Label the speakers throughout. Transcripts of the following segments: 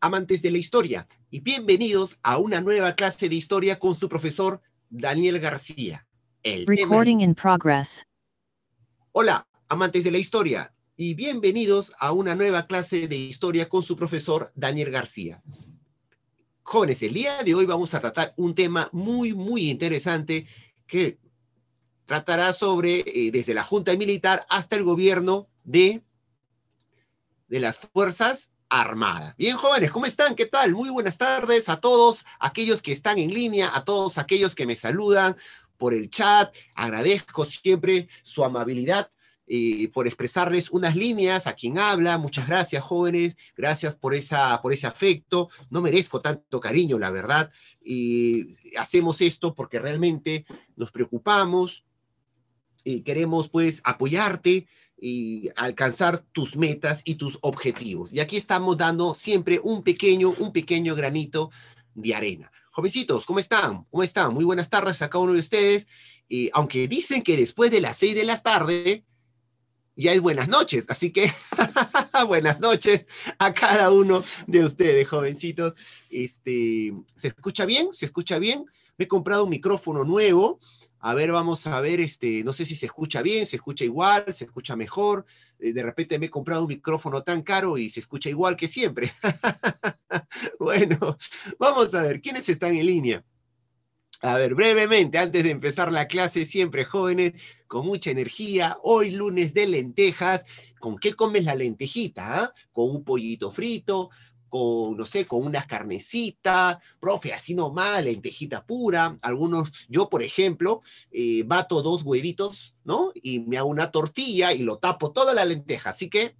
Speaker 1: amantes de la historia, y bienvenidos a una nueva clase de historia con su profesor Daniel García. El Recording in progress. Hola, amantes de la historia, y bienvenidos a una nueva clase de historia con su profesor Daniel García. Jóvenes, el día de hoy vamos a tratar un tema muy, muy interesante que tratará sobre eh, desde la Junta Militar hasta el gobierno de, de las fuerzas armada. Bien, jóvenes, ¿cómo están? ¿Qué tal? Muy buenas tardes a todos aquellos que están en línea, a todos aquellos que me saludan por el chat. Agradezco siempre su amabilidad eh, por expresarles unas líneas a quien habla. Muchas gracias, jóvenes. Gracias por, esa, por ese afecto. No merezco tanto cariño, la verdad. Y hacemos esto porque realmente nos preocupamos y queremos pues apoyarte y alcanzar tus metas y tus objetivos. Y aquí estamos dando siempre un pequeño, un pequeño granito de arena. Jovencitos, ¿cómo están? ¿Cómo están? Muy buenas tardes a cada uno de ustedes. Y aunque dicen que después de las seis de la tarde ya es buenas noches, así que buenas noches a cada uno de ustedes, jovencitos. Este, ¿se escucha bien? ¿Se escucha bien? Me he comprado un micrófono nuevo a ver, vamos a ver, este, no sé si se escucha bien, se escucha igual, se escucha mejor. Eh, de repente me he comprado un micrófono tan caro y se escucha igual que siempre. bueno, vamos a ver, ¿quiénes están en línea? A ver, brevemente, antes de empezar la clase, siempre jóvenes, con mucha energía, hoy lunes de lentejas, ¿con qué comes la lentejita? Ah? Con un pollito frito, con, no sé, con unas carnecita, profe, así nomás, lentejita pura, algunos, yo por ejemplo, eh, bato dos huevitos, ¿no? Y me hago una tortilla y lo tapo toda la lenteja, así que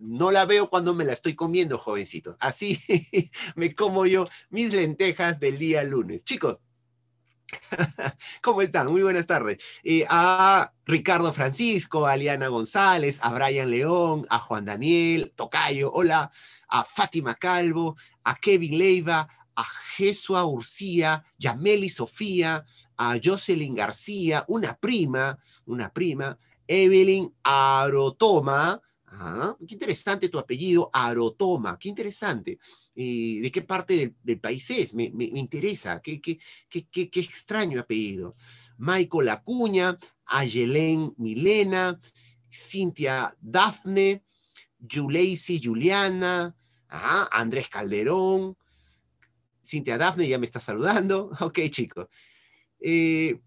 Speaker 1: no la veo cuando me la estoy comiendo, jovencitos. Así me como yo mis lentejas del día lunes. Chicos, ¿Cómo están? Muy buenas tardes. Eh, a Ricardo Francisco, a Liana González, a Brian León, a Juan Daniel, Tocayo, hola, a Fátima Calvo, a Kevin Leiva, a Jesua Urcía, Yameli Sofía, a Jocelyn García, una prima, una prima, Evelyn Arotoma, qué interesante tu apellido, Arotoma, qué interesante. y eh, ¿De qué parte del, país es? Me, me, interesa, qué, qué, qué, qué, extraño apellido. Michael Acuña, Ayelén Milena, Cintia Dafne, Yuleisi Juliana, Andrés Calderón, Cintia Dafne ya me está saludando. Ok, chicos. Eh,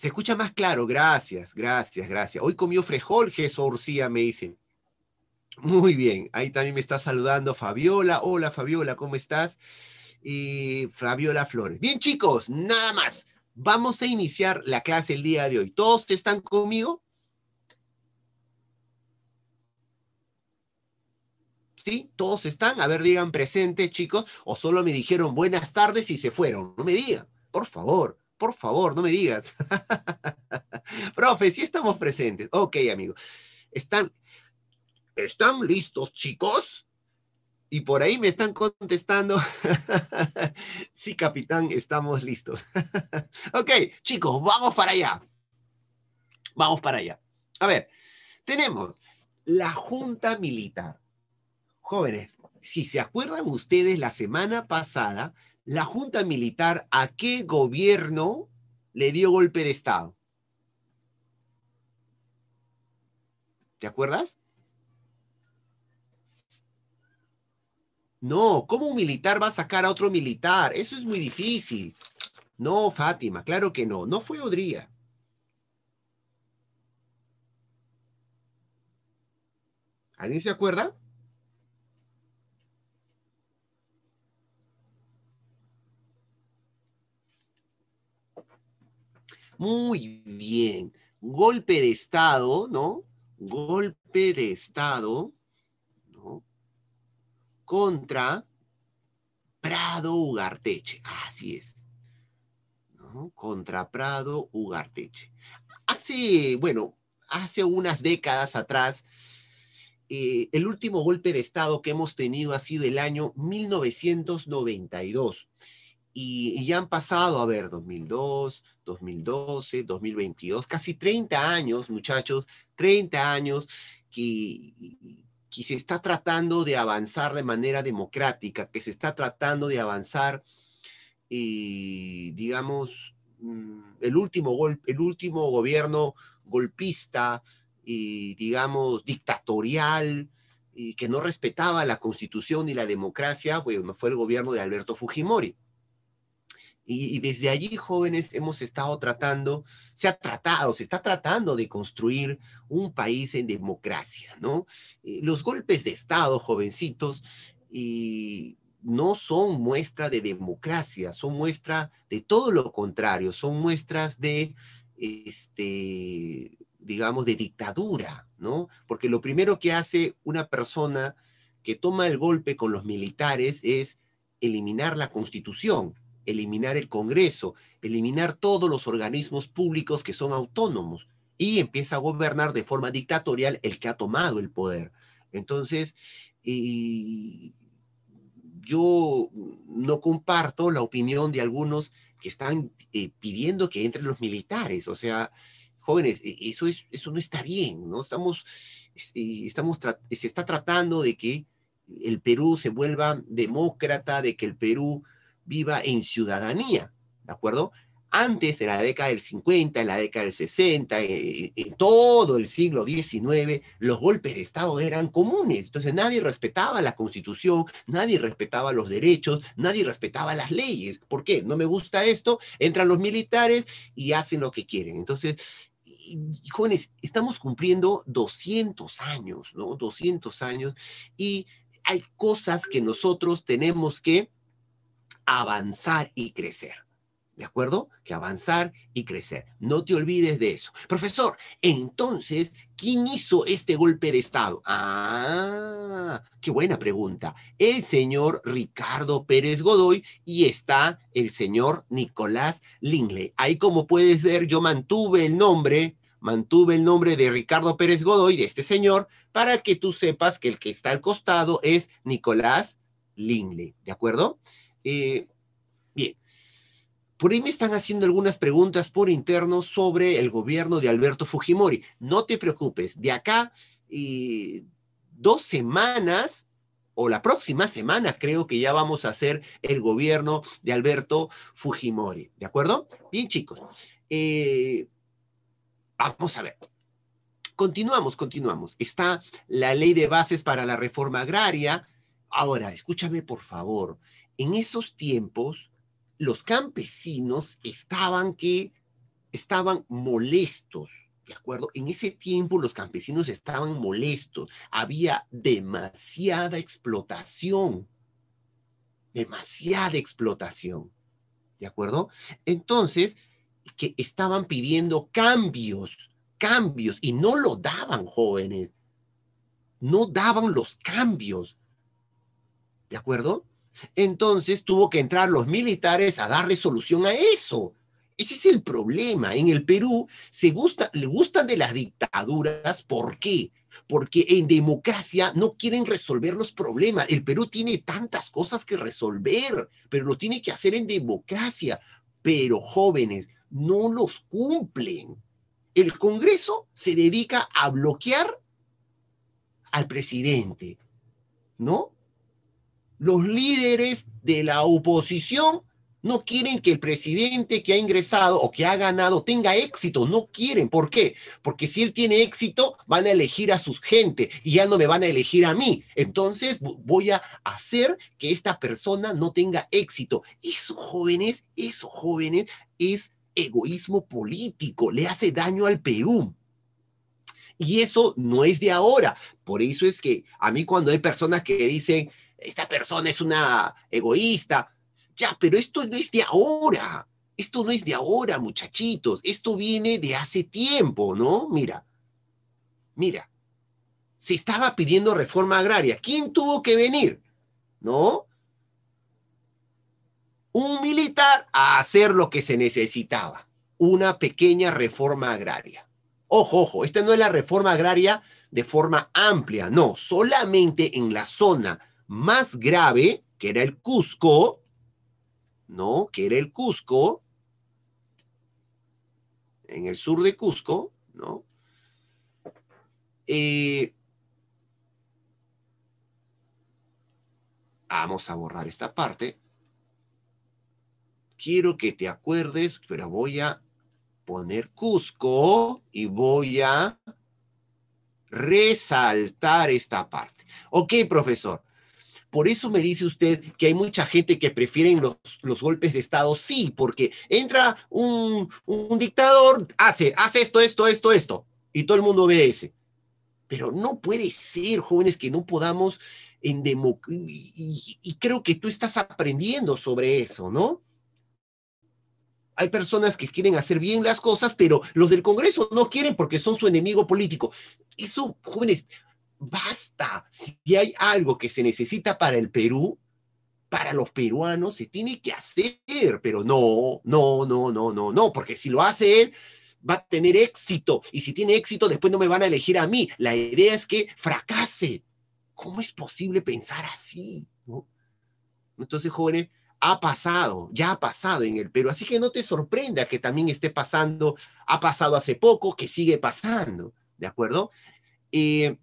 Speaker 1: se escucha más claro, gracias, gracias, gracias. Hoy comió frejol, Jesús Urcía, me dicen. Muy bien, ahí también me está saludando Fabiola. Hola Fabiola, ¿cómo estás? Y Fabiola Flores. Bien chicos, nada más. Vamos a iniciar la clase el día de hoy. ¿Todos están conmigo? ¿Sí? ¿Todos están? A ver, digan presente, chicos, o solo me dijeron buenas tardes y se fueron. No me digan, por favor. Por favor, no me digas. Profe, sí estamos presentes. Ok, amigo. Están, ¿están listos, chicos? Y por ahí me están contestando. sí, capitán, estamos listos. ok, chicos, vamos para allá. Vamos para allá. A ver, tenemos la Junta Militar. Jóvenes, si se acuerdan ustedes, la semana pasada la Junta Militar a qué gobierno le dio golpe de Estado. ¿Te acuerdas? No, ¿cómo un militar va a sacar a otro militar? Eso es muy difícil. No, Fátima, claro que no. No fue Odría. ¿Alguien se acuerda? Muy bien. Golpe de Estado, ¿no? Golpe de Estado, ¿no? Contra Prado Ugarteche. Así es. ¿no? Contra Prado Ugarteche. Hace, bueno, hace unas décadas atrás, eh, el último golpe de Estado que hemos tenido ha sido el año 1992. Y, ya han pasado, a ver, 2002, 2012, 2022, casi 30 años, muchachos, 30 años que, se está tratando de avanzar de manera democrática, que se está tratando de avanzar, y, eh, digamos, mm, el último, el último gobierno golpista y, digamos, dictatorial, y que no respetaba la constitución y la democracia, fue el gobierno de Alberto Fujimori. Y, desde allí, jóvenes, hemos estado tratando, se ha tratado, se está tratando de construir un país en democracia, ¿no? Eh, los golpes de Estado, jovencitos, y no son muestra de democracia, son muestra de todo lo contrario, son muestras de, este, digamos, de dictadura, ¿no? Porque lo primero que hace una persona que toma el golpe con los militares es eliminar la constitución, eliminar el Congreso, eliminar todos los organismos públicos que son autónomos y empieza a gobernar de forma dictatorial el que ha tomado el poder. Entonces, yo no comparto la opinión de algunos que están eh, pidiendo que entren los militares. O sea, jóvenes, e, eso, es, eso no está bien, ¿no? Estamos, estamos se está tratando de que el Perú se vuelva demócrata, de que el Perú viva en ciudadanía, ¿de acuerdo? Antes, en la década del 50, en la década del 60, eh, eh, en, todo el siglo XIX, los golpes de Estado eran comunes. Entonces nadie respetaba la constitución, nadie respetaba los derechos, nadie respetaba las leyes. ¿Por qué? No me gusta esto, entran los militares y hacen lo que quieren. Entonces, jóvenes, estamos cumpliendo 200 años, ¿no? 200 años y hay cosas que nosotros tenemos que avanzar y crecer. ¿De acuerdo? Que avanzar y crecer. No te olvides de eso. Profesor, entonces, ¿quién hizo este golpe de Estado? Ah, qué buena pregunta. El señor Ricardo Pérez Godoy y está el señor Nicolás Lingley. Ahí como puedes ver, yo mantuve el nombre, mantuve el nombre de Ricardo Pérez Godoy, de este señor, para que tú sepas que el que está al costado es Nicolás Lingley. ¿De acuerdo? Eh, bien, por ahí me están haciendo algunas preguntas por interno sobre el gobierno de Alberto Fujimori. No te preocupes, de acá y eh, dos semanas o la próxima semana creo que ya vamos a hacer el gobierno de Alberto Fujimori. ¿De acuerdo? Bien, chicos. Eh, vamos a ver. Continuamos, continuamos. Está la ley de bases para la reforma agraria. Ahora, escúchame por favor en esos tiempos los campesinos estaban que estaban molestos, ¿de acuerdo? En ese tiempo los campesinos estaban molestos, había demasiada explotación, demasiada explotación, ¿de acuerdo? Entonces, que estaban pidiendo cambios, cambios, y no lo daban jóvenes, no daban los cambios, ¿de acuerdo? Entonces tuvo que entrar los militares a dar resolución a eso. Ese es el problema. En el Perú se le gustan de las dictaduras. ¿Por qué? Porque en democracia no quieren resolver los problemas. El Perú tiene tantas cosas que resolver, pero lo tiene que hacer en democracia. Pero jóvenes, no los cumplen. El Congreso se dedica a bloquear al presidente, ¿no? los líderes de la oposición no quieren que el presidente que ha ingresado o que ha ganado tenga éxito, no quieren. ¿Por qué? Porque si él tiene éxito, van a elegir a sus gente y ya no me van a elegir a mí. Entonces voy a hacer que esta persona no tenga éxito. Eso, jóvenes, esos jóvenes, es egoísmo político, le hace daño al Perú. Y eso no es de ahora. Por eso es que a mí cuando hay personas que dicen, esta persona es una egoísta. Ya, pero esto no es de ahora. Esto no es de ahora, muchachitos. Esto viene de hace tiempo, ¿no? Mira, mira. Se estaba pidiendo reforma agraria. ¿Quién tuvo que venir? ¿No? Un militar a hacer lo que se necesitaba. Una pequeña reforma agraria. Ojo, ojo, esta no es la reforma agraria de forma amplia, no, solamente en la zona más grave, que era el Cusco, ¿no? Que era el Cusco, en el sur de Cusco, ¿no? Eh, vamos a borrar esta parte. Quiero que te acuerdes, pero voy a poner Cusco y voy a resaltar esta parte. Ok, profesor, por eso me dice usted que hay mucha gente que prefieren los, golpes de Estado, sí, porque entra un, dictador, hace, hace esto, esto, esto, esto, y todo el mundo obedece. Pero no puede ser, jóvenes, que no podamos en democracia. y, y, creo que tú estás aprendiendo sobre eso, ¿no? Hay personas que quieren hacer bien las cosas, pero los del Congreso no quieren porque son su enemigo político. Eso, jóvenes, basta. Si hay algo que se necesita para el Perú, para los peruanos, se tiene que hacer, pero no, no, no, no, no, no, porque si lo hace él, va a tener éxito. Y si tiene éxito, después no me van a elegir a mí. La idea es que fracase. ¿Cómo es posible pensar así? Entonces, jóvenes, ha pasado, ya ha pasado en el Perú. Así que no te sorprenda que también esté pasando, ha pasado hace poco, que sigue pasando. ¿De acuerdo? Eh,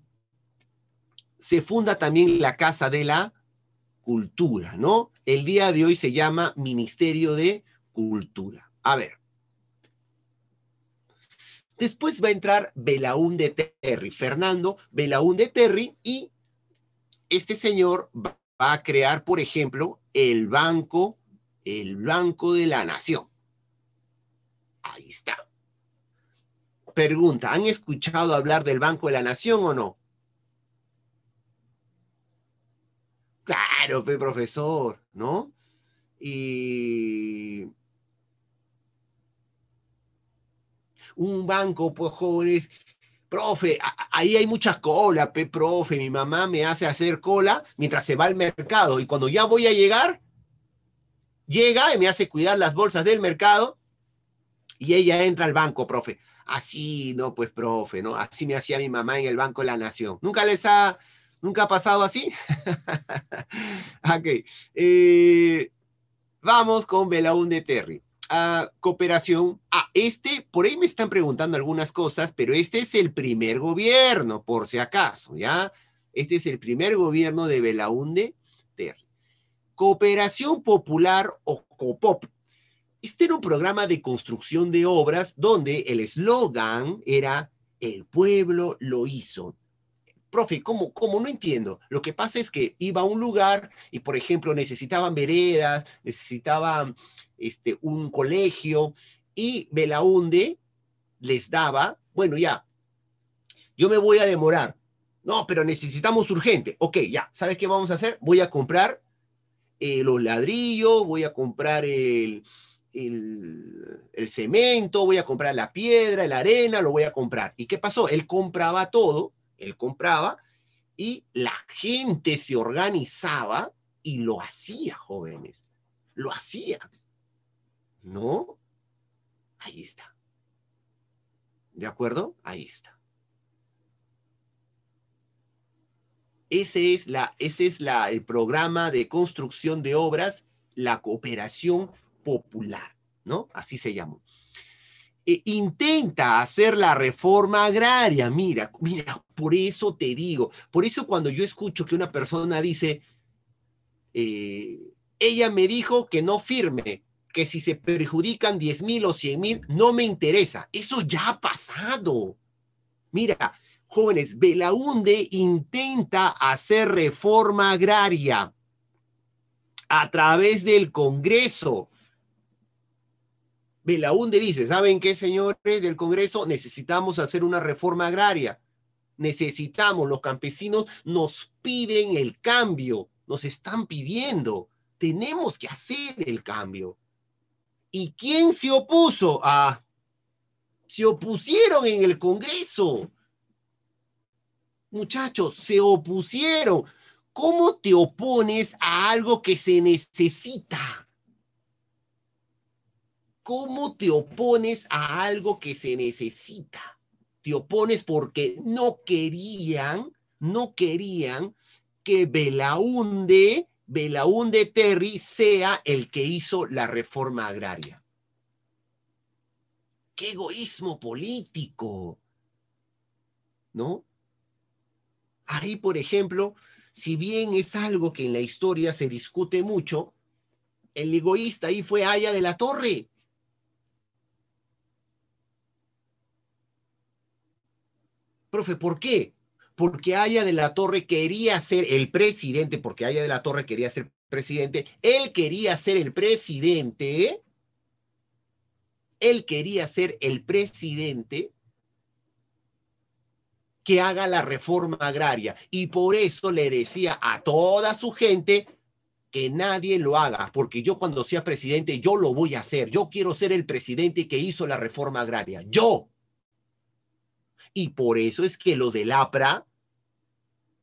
Speaker 1: se funda también la Casa de la Cultura, ¿no? El día de hoy se llama Ministerio de Cultura. A ver. Después va a entrar de Terry, Fernando de Terry, y este señor va a crear, por ejemplo, el Banco, el Banco de la Nación. Ahí está. Pregunta, ¿han escuchado hablar del Banco de la Nación o no? Claro, pe profesor, ¿no? Y un banco, pues jóvenes, profe, ahí hay muchas cola, pe profe, mi mamá me hace hacer cola mientras se va al mercado y cuando ya voy a llegar, llega y me hace cuidar las bolsas del mercado y ella entra al banco, profe. Así, no, pues profe, ¿no? Así me hacía mi mamá en el Banco de la Nación. Nunca les ha ¿Nunca ha pasado así? ok. Eh, vamos con Belaúnde Terry. cooperación. Ah, este, por ahí me están preguntando algunas cosas, pero este es el primer gobierno, por si acaso, ¿ya? Este es el primer gobierno de Belaunde Terry. Cooperación Popular o COPOP. Este era un programa de construcción de obras donde el eslogan era El pueblo lo hizo profe, ¿cómo, ¿cómo? No entiendo. Lo que pasa es que iba a un lugar y, por ejemplo, necesitaban veredas, necesitaban este, un colegio y Belaunde les daba, bueno, ya, yo me voy a demorar. No, pero necesitamos urgente. Ok, ya, ¿sabes qué vamos a hacer? Voy a comprar eh, los ladrillos, voy a comprar el, el cemento, voy a comprar la piedra, la arena, lo voy a comprar. ¿Y qué pasó? Él compraba todo él compraba y la gente se organizaba y lo hacía, jóvenes. Lo hacía. ¿No? Ahí está. ¿De acuerdo? Ahí está. Ese es, la, ese es el programa de construcción de obras, la cooperación popular, ¿no? Así se llamó. E intenta hacer la reforma agraria. Mira, mira, por eso te digo, por eso cuando yo escucho que una persona dice, eh, ella me dijo que no firme, que si se perjudican 10 mil o 100 mil, no me interesa. Eso ya ha pasado. Mira, jóvenes, Belaunde intenta hacer reforma agraria a través del Congreso Belaúnde dice, ¿saben qué, señores del Congreso? Necesitamos hacer una reforma agraria. Necesitamos, los campesinos nos piden el cambio, nos están pidiendo. Tenemos que hacer el cambio. ¿Y quién se opuso? a? Ah, se opusieron en el Congreso. Muchachos, se opusieron. ¿Cómo te opones a algo que se necesita? ¿Cómo te opones a algo que se necesita? Te opones porque no querían, no querían que Belaunde, Belaunde Terry sea el que hizo la reforma agraria. ¡Qué egoísmo político! ¿No? Ahí, por ejemplo, si bien es algo que en la historia se discute mucho, el egoísta ahí fue Aya de la Torre, ¿por qué? Porque Aya de la Torre quería ser el presidente, porque Aya de la Torre quería ser presidente, él quería ser el presidente, él quería ser el presidente que haga la reforma agraria. Y por eso le decía a toda su gente que nadie lo haga, porque yo cuando sea presidente, yo lo voy a hacer. Yo quiero ser el presidente que hizo la reforma agraria. Yo. Y por eso es que los del APRA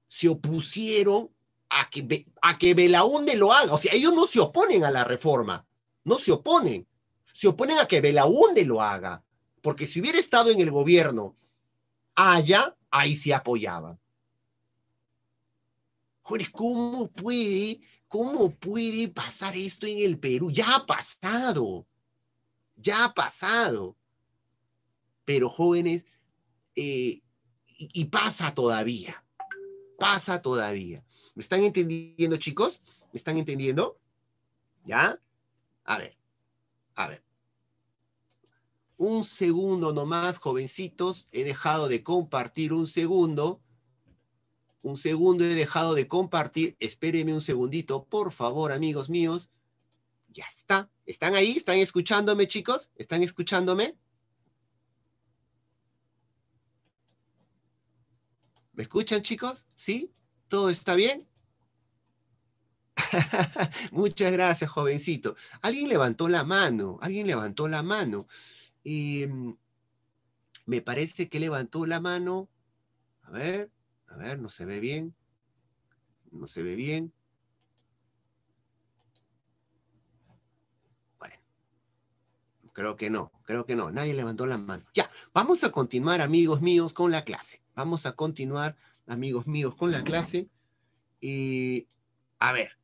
Speaker 1: se opusieron a que, a que Belaunde lo haga. O sea, ellos no se oponen a la reforma, no se oponen. Se oponen a que Belaunde lo haga. Porque si hubiera estado en el gobierno allá, ahí se apoyaba. Jóvenes, ¿cómo puede, cómo puede pasar esto en el Perú? Ya ha pasado, ya ha pasado. Pero jóvenes, eh, y, pasa todavía, pasa todavía. ¿Me están entendiendo, chicos? ¿Me están entendiendo? ¿Ya? A ver, a ver. Un segundo nomás, jovencitos. He dejado de compartir un segundo. Un segundo he dejado de compartir. espéreme un segundito, por favor, amigos míos. Ya está. ¿Están ahí? ¿Están escuchándome, chicos? ¿Están escuchándome? ¿Me escuchan, chicos? ¿Sí? ¿Todo está bien? Muchas gracias, jovencito. Alguien levantó la mano, alguien levantó la mano. Y em, me parece que levantó la mano. A ver, a ver, no se ve bien. No se ve bien. Bueno, creo que no, creo que no. Nadie levantó la mano. Ya, vamos a continuar, amigos míos, con la clase. Vamos a continuar, amigos míos, con la clase. Y a ver,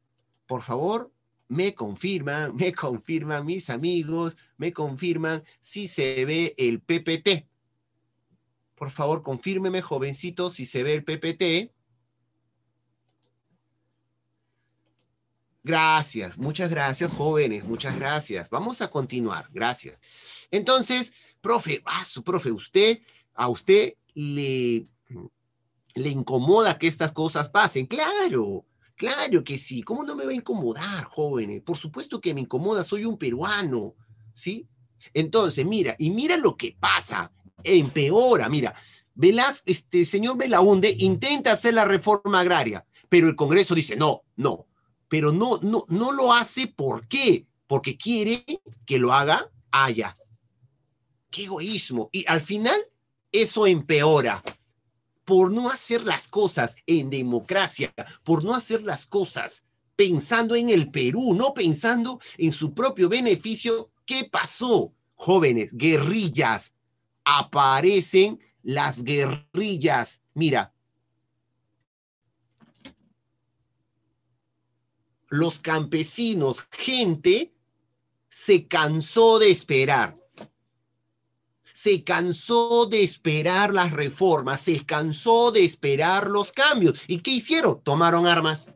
Speaker 1: por favor, me confirman, me confirman mis amigos, me confirman si se ve el PPT. Por favor, confírmeme, jovencito, si se ve el PPT. Gracias, muchas gracias, jóvenes, muchas gracias. Vamos a continuar, gracias. Entonces, profe, a ah, su profe, usted, a usted le, le incomoda que estas cosas pasen. Claro, claro que sí. ¿Cómo no me va a incomodar, jóvenes? Por supuesto que me incomoda, soy un peruano, ¿sí? Entonces, mira, y mira lo que pasa, empeora, mira. Velas, este señor Belaunde intenta hacer la reforma agraria, pero el Congreso dice, no, no, pero no, no, no lo hace ¿por qué? Porque quiere que lo haga allá. Qué egoísmo. Y al final eso empeora por no hacer las cosas en democracia, por no hacer las cosas pensando en el Perú, no pensando en su propio beneficio. ¿Qué pasó? Jóvenes, guerrillas, aparecen las guerrillas. Mira, los campesinos, gente, se cansó de esperar se cansó de esperar las reformas, se cansó de esperar los cambios. ¿Y qué hicieron? Tomaron armas.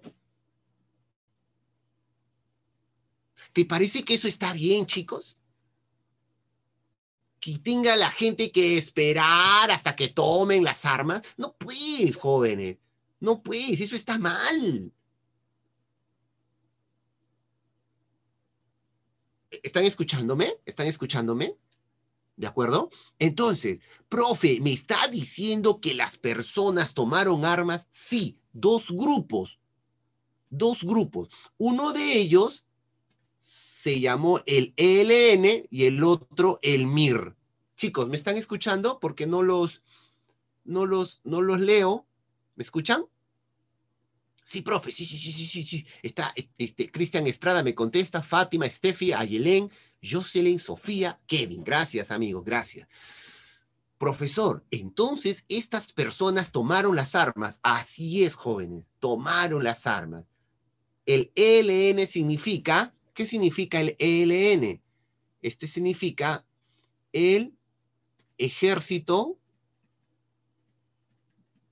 Speaker 1: ¿Te parece que eso está bien, chicos? Que tenga la gente que esperar hasta que tomen las armas. No puedes, jóvenes. No puedes, eso está mal. ¿Están escuchándome? ¿Están escuchándome? ¿De acuerdo? Entonces, profe, me está diciendo que las personas tomaron armas. Sí, dos grupos. Dos grupos. Uno de ellos se llamó el ELN y el otro el MIR. Chicos, ¿me están escuchando? Porque no los, no los, no los leo. ¿Me escuchan? Sí, profe, sí, sí, sí, sí, sí, sí. Está, este, Cristian Estrada me contesta, Fátima, Steffi, Ayelén, Jocelyn Sofía Kevin. Gracias, amigos, gracias. Profesor, entonces estas personas tomaron las armas. Así es, jóvenes, tomaron las armas. El ELN significa, ¿qué significa el ELN? Este significa el Ejército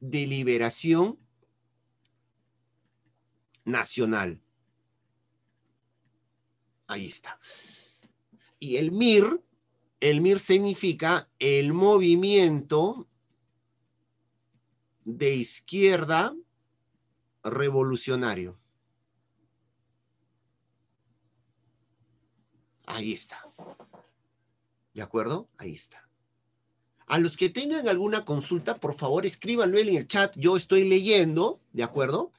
Speaker 1: de Liberación Nacional. Ahí está. Y el MIR, el MIR significa el movimiento de izquierda revolucionario. Ahí está. ¿De acuerdo? Ahí está. A los que tengan alguna consulta, por favor, escríbanlo en el chat. Yo estoy leyendo, ¿de acuerdo?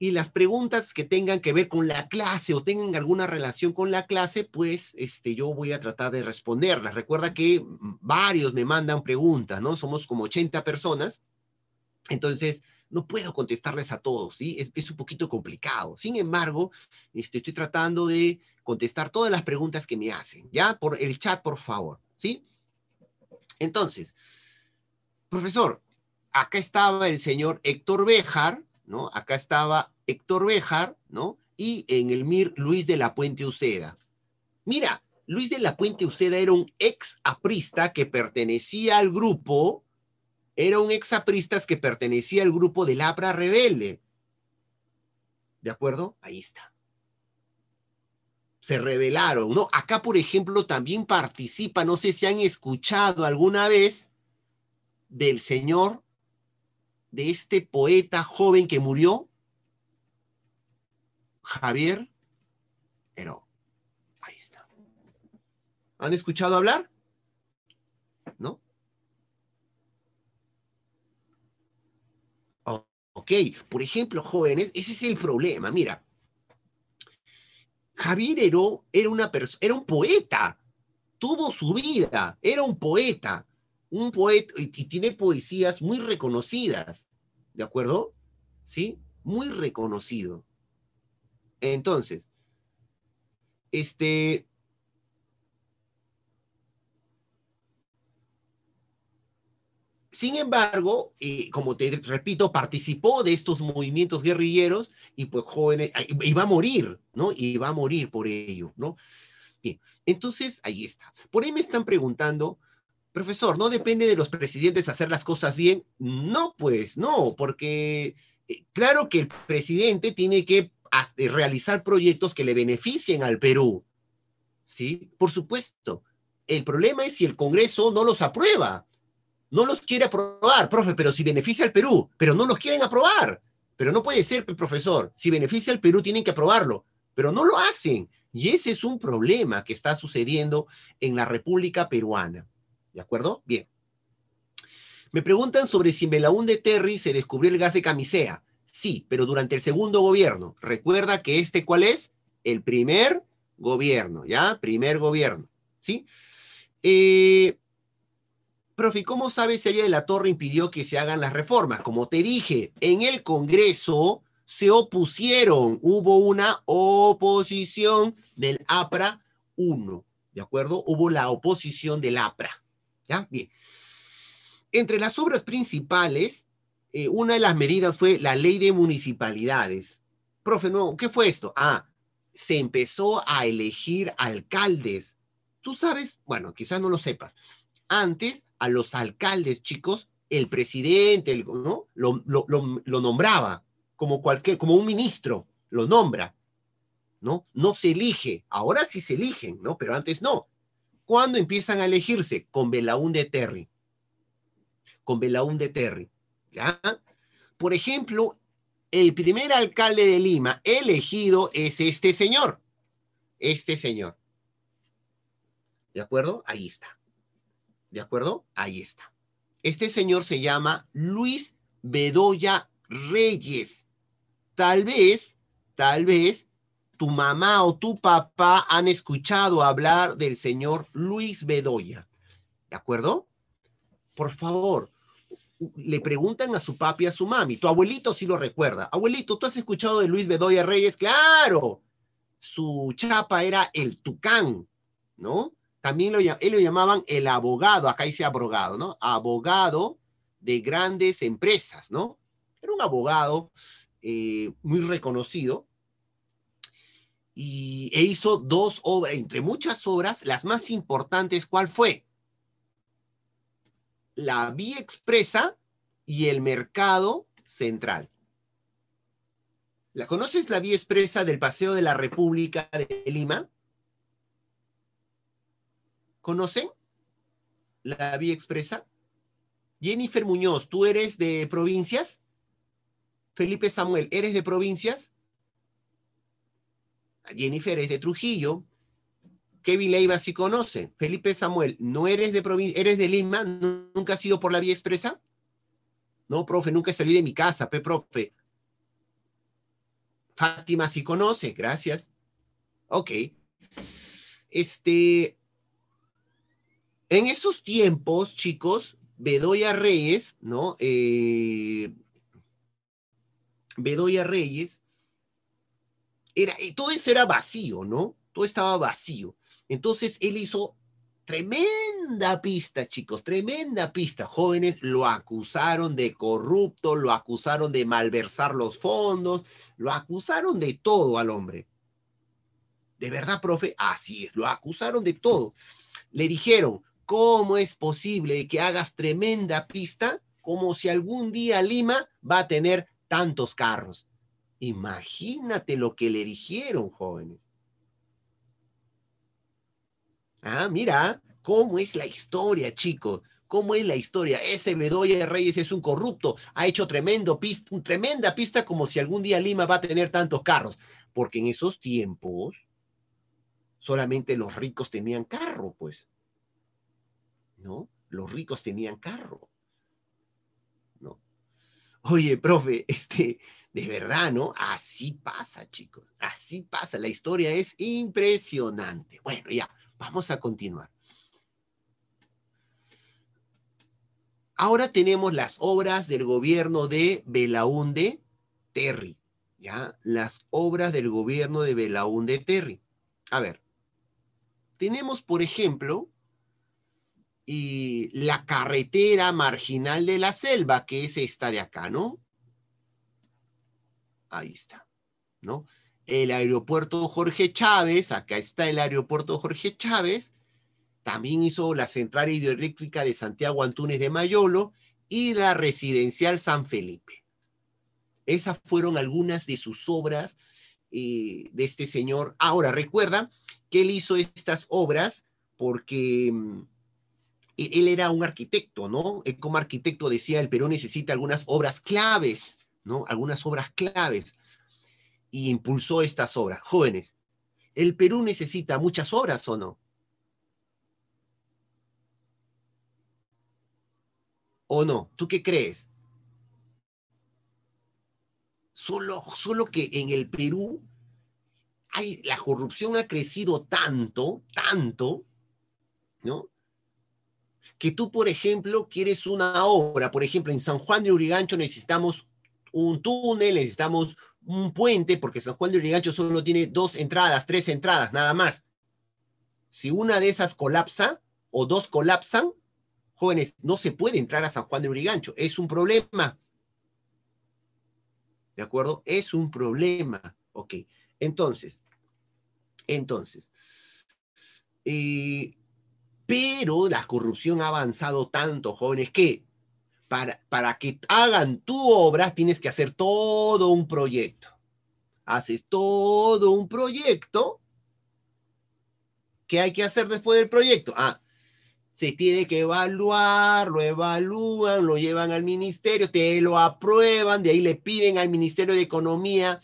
Speaker 1: y las preguntas que tengan que ver con la clase o tengan alguna relación con la clase, pues este, yo voy a tratar de responderlas. Recuerda que varios me mandan preguntas, ¿no? Somos como 80 personas, entonces no puedo contestarles a todos, ¿sí? Es, un poquito complicado. Sin embargo, este, estoy tratando de contestar todas las preguntas que me hacen, ¿ya? Por el chat, por favor, ¿sí? Entonces, profesor, acá estaba el señor Héctor Bejar, ¿no? Acá estaba Héctor Béjar, ¿no? Y en el MIR Luis de la Puente Uceda. Mira, Luis de la Puente Uceda era un ex aprista que pertenecía al grupo, era un ex apristas que pertenecía al grupo del APRA Rebelde. ¿De acuerdo? Ahí está. Se rebelaron, ¿no? Acá, por ejemplo, también participa, no sé si han escuchado alguna vez, del señor de este poeta joven que murió? Javier Heró. Ahí está. ¿Han escuchado hablar? ¿No? Ok, por ejemplo, jóvenes, ese es el problema. Mira, Javier Heró era, una era un poeta, tuvo su vida, era un poeta, un poeta y, tiene poesías muy reconocidas, ¿de acuerdo? ¿Sí? Muy reconocido. Entonces, este... Sin embargo, eh, como te repito, participó de estos movimientos guerrilleros y pues jóvenes, iba a morir, ¿no? Y a morir por ello, ¿no? Bien, entonces ahí está. Por ahí me están preguntando, profesor, ¿no depende de los presidentes hacer las cosas bien? No, pues no, porque eh, claro que el presidente tiene que eh, realizar proyectos que le beneficien al Perú. ¿Sí? Por supuesto. El problema es si el Congreso no los aprueba. No los quiere aprobar, profe, pero si beneficia al Perú, pero no los quieren aprobar. Pero no puede ser, profesor, si beneficia al Perú tienen que aprobarlo, pero no lo hacen. Y ese es un problema que está sucediendo en la República Peruana. ¿De acuerdo? Bien. Me preguntan sobre si en de Terry se descubrió el gas de camisea. Sí, pero durante el segundo gobierno. Recuerda que este, ¿cuál es? El primer gobierno, ¿ya? Primer gobierno, ¿sí? Eh, profe, ¿cómo sabes si allá de la Torre impidió que se hagan las reformas? Como te dije, en el Congreso se opusieron, hubo una oposición del APRA 1, ¿de acuerdo? Hubo la oposición del APRA, ¿Ya? Bien. Entre las obras principales, eh, una de las medidas fue la ley de municipalidades. Profe, no, ¿qué fue esto? Ah, se empezó a elegir alcaldes. Tú sabes, bueno, quizás no lo sepas. Antes, a los alcaldes, chicos, el presidente ¿no? lo, nombraba, como cualquier, como un ministro, lo nombra. ¿no? No se elige. Ahora sí se eligen, ¿no? Pero antes no. ¿Cuándo empiezan a elegirse? Con de Terry. Con de Terry. ¿ya? Por ejemplo, el primer alcalde de Lima elegido es este señor. Este señor. ¿De acuerdo? Ahí está. ¿De acuerdo? Ahí está. Este señor se llama Luis Bedoya Reyes. Tal vez, tal vez, tu mamá o tu papá han escuchado hablar del señor Luis Bedoya. ¿De acuerdo? Por favor, le preguntan a su papi y a su mami. Tu abuelito sí lo recuerda. Abuelito, ¿tú has escuchado de Luis Bedoya Reyes? Claro. Su chapa era el Tucán, ¿no? También lo, él lo llamaban el abogado, acá dice abogado, ¿no? Abogado de grandes empresas, ¿no? Era un abogado eh, muy reconocido y, e hizo dos obras, entre muchas obras, las más importantes, ¿cuál fue? La vía expresa y el mercado central. ¿La conoces la vía expresa del Paseo de la República de Lima? ¿Conocen la vía expresa? Jennifer Muñoz, ¿tú eres de provincias? Felipe Samuel, ¿eres de provincias? Jennifer es de Trujillo, Kevin Leiva sí conoce, Felipe Samuel, ¿no eres de eres de Lima? ¿Nunca has ido por la vía expresa? No, profe, nunca salí de mi casa, pe, profe. Fátima sí conoce, gracias. Ok. Este, en esos tiempos, chicos, Bedoya Reyes, ¿no? Eh, Bedoya Reyes todo eso era vacío, ¿no? Todo estaba vacío. Entonces él hizo tremenda pista, chicos, tremenda pista. Jóvenes lo acusaron de corrupto, lo acusaron de malversar los fondos, lo acusaron de todo al hombre. ¿De verdad, profe? Así es, lo acusaron de todo. Le dijeron, ¿cómo es posible que hagas tremenda pista como si algún día Lima va a tener tantos carros? Imagínate lo que le dijeron, jóvenes. Ah, mira, cómo es la historia, chicos. ¿Cómo es la historia? Ese Bedoya de Reyes es un corrupto, ha hecho tremendo pista, tremenda pista como si algún día Lima va a tener tantos carros, porque en esos tiempos solamente los ricos tenían carro, pues. ¿No? Los ricos tenían carro. ¿No? Oye, profe, este, de verdad, ¿no? Así pasa, chicos. Así pasa. La historia es impresionante. Bueno, ya, vamos a continuar. Ahora tenemos las obras del gobierno de Belaunde Terry. ¿Ya? Las obras del gobierno de Belaunde Terry. A ver. Tenemos, por ejemplo, y la carretera marginal de la selva, que es esta de acá, ¿no? Ahí está, ¿no? El aeropuerto Jorge Chávez, acá está el aeropuerto Jorge Chávez, también hizo la central hidroeléctrica de Santiago Antunes de Mayolo y la residencial San Felipe. Esas fueron algunas de sus obras eh, de este señor. Ahora, recuerda que él hizo estas obras porque mm, e-, él era un arquitecto, ¿no? Eh, como arquitecto decía, el Perú necesita algunas obras claves algunas obras claves, y impulsó estas obras. Jóvenes, ¿el Perú necesita muchas obras o no? ¿O no? ¿Tú qué crees? Solo, solo que en el Perú hay, la corrupción ha crecido tanto, tanto, ¿no? que tú, por ejemplo, quieres una obra, por ejemplo, en San Juan de Urigancho necesitamos un túnel, necesitamos un puente, porque San Juan de Urigancho solo tiene dos entradas, tres entradas, nada más. Si una de esas colapsa o dos colapsan, jóvenes, no se puede entrar a San Juan de Urigancho. Es un problema. ¿De acuerdo? Es un problema. Ok. Entonces, entonces, eh, pero la corrupción ha avanzado tanto, jóvenes, que para, que hagan tu obra, tienes que hacer todo un proyecto. Haces todo un proyecto. ¿Qué hay que hacer después del proyecto? Ah, se tiene que evaluar, lo evalúan, lo llevan al ministerio, te lo aprueban, de ahí le piden al Ministerio de Economía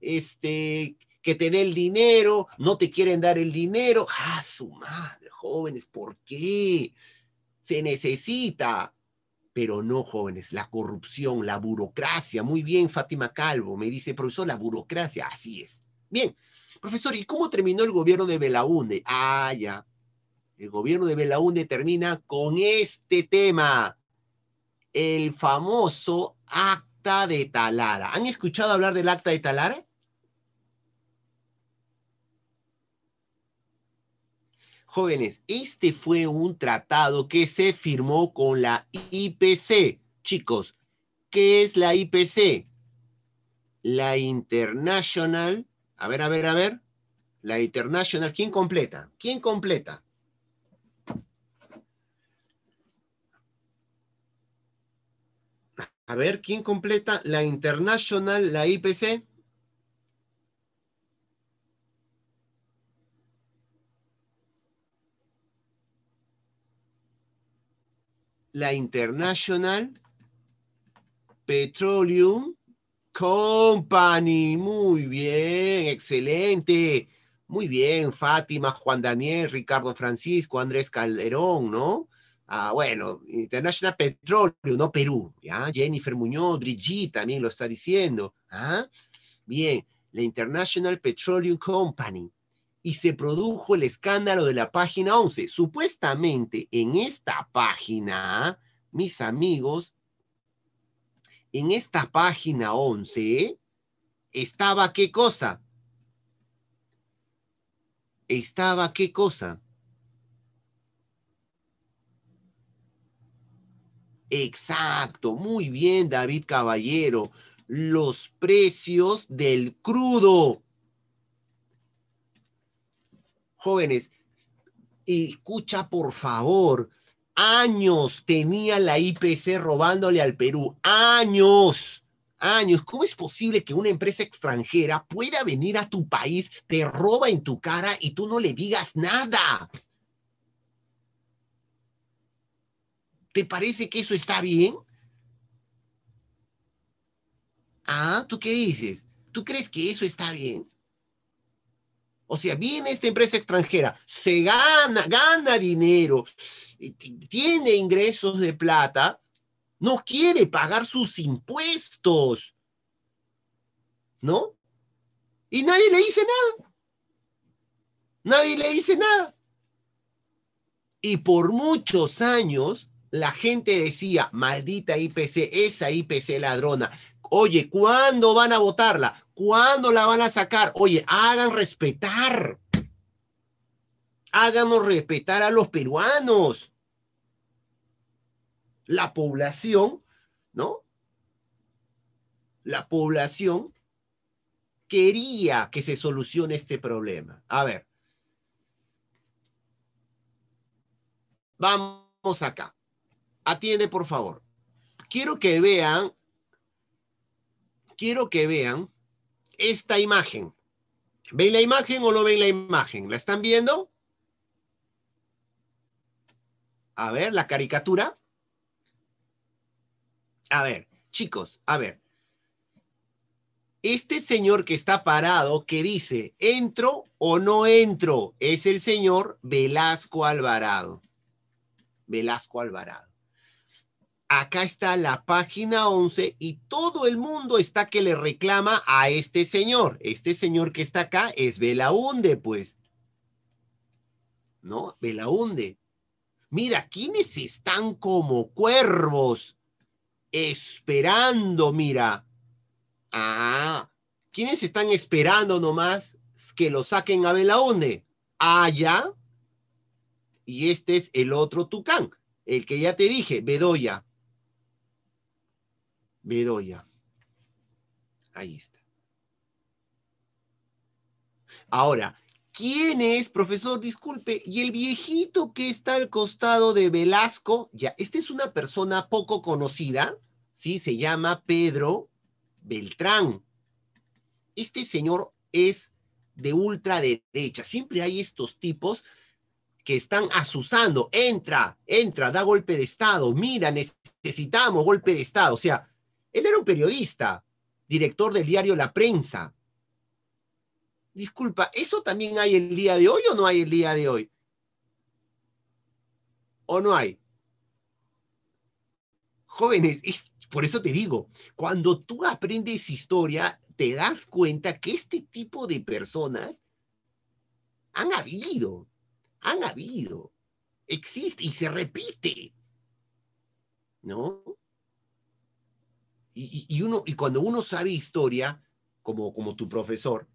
Speaker 1: este, que te dé el dinero, no te quieren dar el dinero. a ah, su madre, jóvenes! ¿Por qué? Se necesita. Pero no, jóvenes, la corrupción, la burocracia. Muy bien, Fátima Calvo me dice, profesor, la burocracia, así es. Bien, profesor, ¿y cómo terminó el gobierno de Belaunde? Ah, ya. El gobierno de Belaunde termina con este tema, el famoso acta de Talara. ¿Han escuchado hablar del acta de Talara? Jóvenes, este fue un tratado que se firmó con la IPC. Chicos, ¿qué es la IPC? La International, a ver, a ver, a ver, la International, ¿quién completa? ¿Quién completa? A ver, ¿quién completa la International, la IPC? la International Petroleum Company. Muy bien, excelente. Muy bien, Fátima, Juan Daniel, Ricardo Francisco, Andrés Calderón, ¿no? Ah, bueno, International Petroleum, no Perú, ¿ya? Jennifer Muñoz, Brigitte también lo está diciendo. ¿ah? Bien, la International Petroleum Company y se produjo el escándalo de la página 11. Supuestamente en esta página, mis amigos, en esta página 11 estaba qué cosa? Estaba qué cosa? Exacto, muy bien David Caballero, los precios del crudo jóvenes, escucha por favor, años tenía la IPC robándole al Perú, años, años. ¿Cómo es posible que una empresa extranjera pueda venir a tu país, te roba en tu cara y tú no le digas nada? ¿Te parece que eso está bien? Ah, ¿tú qué dices? ¿Tú crees que eso está bien? O sea, viene esta empresa extranjera, se gana, gana dinero, tiene ingresos de plata, no quiere pagar sus impuestos. ¿No? Y nadie le dice nada. Nadie le dice nada. Y por muchos años la gente decía, maldita IPC, esa IPC ladrona, Oye, ¿cuándo van a votarla? ¿Cuándo la van a sacar? Oye, hagan respetar. Háganos respetar a los peruanos. La población, ¿no? La población quería que se solucione este problema. A ver. Vamos acá. Atiende, por favor. Quiero que vean quiero que vean esta imagen. ¿Ven la imagen o no ven la imagen? ¿La están viendo? A ver, la caricatura. A ver, chicos, a ver. Este señor que está parado, que dice, entro o no entro, es el señor Velasco Alvarado. Velasco Alvarado acá está la página 11 y todo el mundo está que le reclama a este señor. Este señor que está acá es Belaunde, pues. ¿No? Belaunde. Mira, ¿quiénes están como cuervos esperando, mira. Ah, ¿Quiénes están esperando nomás que lo saquen a Belaunde? Allá. Y este es el otro Tucán, el que ya te dije, Bedoya. Bedoya. Ahí está. Ahora, ¿quién es, profesor? Disculpe, y el viejito que está al costado de Velasco, ya, esta es una persona poco conocida, ¿sí? Se llama Pedro Beltrán. Este señor es de ultraderecha. Siempre hay estos tipos que están asusando. Entra, entra, da golpe de Estado. Mira, necesitamos golpe de Estado. O sea, él era un periodista, director del diario La Prensa. Disculpa, ¿eso también hay el día de hoy o no hay el día de hoy? ¿O no hay? Jóvenes, por eso te digo, cuando tú aprendes historia, te das cuenta que este tipo de personas han habido, han habido, existe y se repite. ¿No? Y, uno, y cuando uno sabe historia, como, como tu profesor,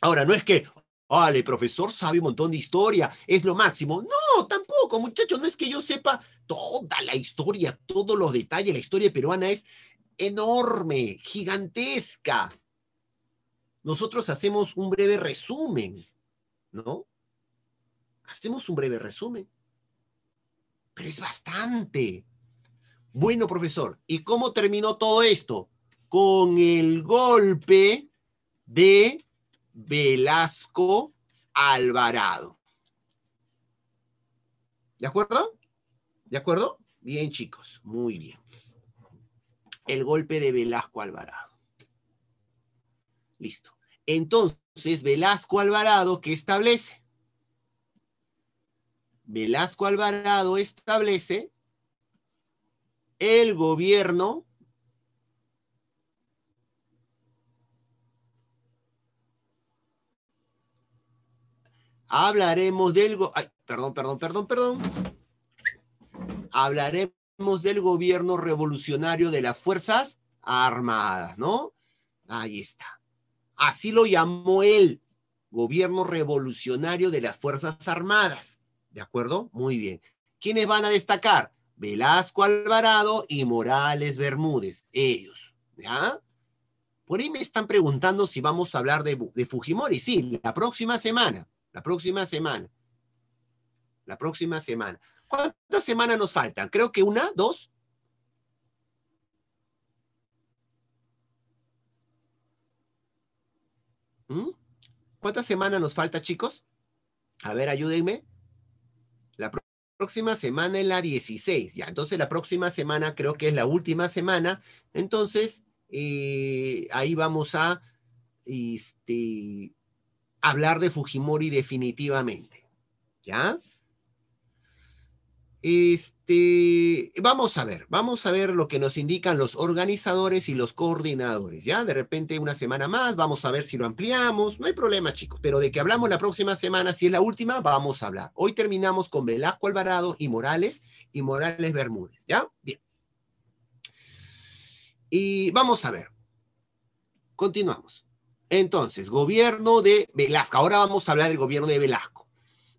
Speaker 1: ahora no es que, vale ah, el profesor sabe un montón de historia, es lo máximo. No, tampoco, muchacho no es que yo sepa toda la historia, todos los detalles, la historia peruana es enorme, gigantesca. Nosotros hacemos un breve resumen, ¿no? Hacemos un breve resumen, pero es bastante bueno, profesor, ¿y cómo terminó todo esto? Con el golpe de Velasco Alvarado. ¿De acuerdo? ¿De acuerdo? Bien, chicos, muy bien. El golpe de Velasco Alvarado. Listo. Entonces, Velasco Alvarado, ¿qué establece? Velasco Alvarado establece el gobierno hablaremos del perdón, perdón, perdón, perdón. Hablaremos del gobierno revolucionario de las Fuerzas Armadas, ¿no? Ahí está. Así lo llamó él, gobierno revolucionario de las Fuerzas Armadas. ¿De acuerdo? Muy bien. ¿Quiénes van a destacar? Velasco Alvarado y Morales Bermúdez, ellos, ¿ya? Por ahí me están preguntando si vamos a hablar de, Fujimori. Sí, la próxima semana, la próxima semana, la próxima semana. ¿Cuántas semanas nos faltan? Creo que una, dos, ¿Mm? ¿Cuántas semanas nos falta, chicos? A ver, ayúdenme. La próxima semana es la 16, ya. Entonces la próxima semana creo que es la última semana. Entonces eh, ahí vamos a este, hablar de Fujimori definitivamente. ¿Ya? Este, vamos a ver, vamos a ver lo que nos indican los organizadores y los coordinadores, ¿ya? De repente una semana más, vamos a ver si lo ampliamos, no hay problema, chicos, pero de que hablamos la próxima semana, si es la última, vamos a hablar. Hoy terminamos con Velasco Alvarado y Morales y Morales Bermúdez, ¿ya? Bien. Y vamos a ver. Continuamos. Entonces, gobierno de Velasco. Ahora vamos a hablar del gobierno de Velasco.